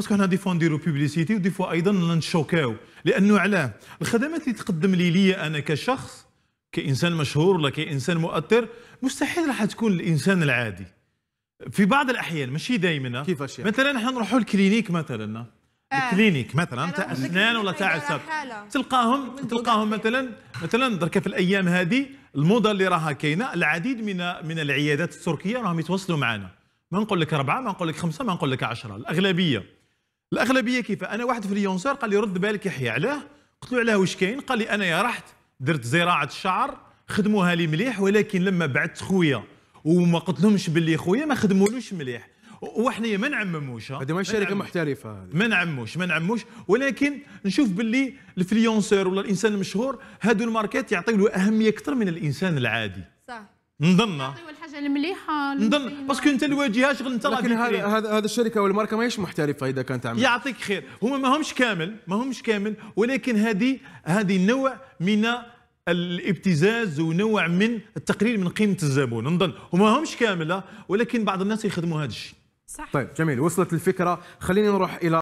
باسكو حنا دي فوا نديرو بوبليسيتي ودي فوا ايضا نشوكاو لانه علاه الخدمات اللي تقدم لي ليا انا كشخص كانسان مشهور ولا كانسان مؤثر مستحيل راح تكون الانسان العادي في بعض الاحيان ماشي دائما كيفاش يعني؟ مثلا احنا نروحوا الكلينيك مثلا آه. الكلينيك مثلا تاع اسنان ولا تاع عصب تلقاهم تلقاهم مثلا مثلا درك في الايام هذه الموضه اللي راها كاينه العديد من من العيادات التركيه راهم يتواصلوا معنا ما نقول لك اربعه ما نقول لك خمسه ما نقول لك عشره الاغلبيه الاغلبيه كيف انا واحد في اليونسار قال لي رد بالك يحيى علاه قلت له علاه واش كاين قال لي انا يا رحت درت زراعه الشعر خدموها لي مليح ولكن لما بعت خويا وما قلت لهمش باللي خويا ما خدمولوش مليح وحنا ما نعمموش هذه ماشي شركه محترفه هذه ما نعموش ما نعموش ولكن نشوف باللي الفليونسور ولا الانسان المشهور هادو الماركات يعطيو له اهميه اكثر من الانسان العادي صح نظن المليحه نظن باسكو انت الواجهه شغل انت لكن هذا هذا الشركه والماركه ماهيش محترفه اذا كانت تعمل يعطيك خير هما ماهمش كامل ماهمش كامل ولكن هذه هذه نوع من الابتزاز ونوع من التقليل من قيمه الزبون نظن هما ماهمش كامله ولكن بعض الناس يخدموا هذا الشيء صح طيب جميل وصلت الفكره خليني نروح الى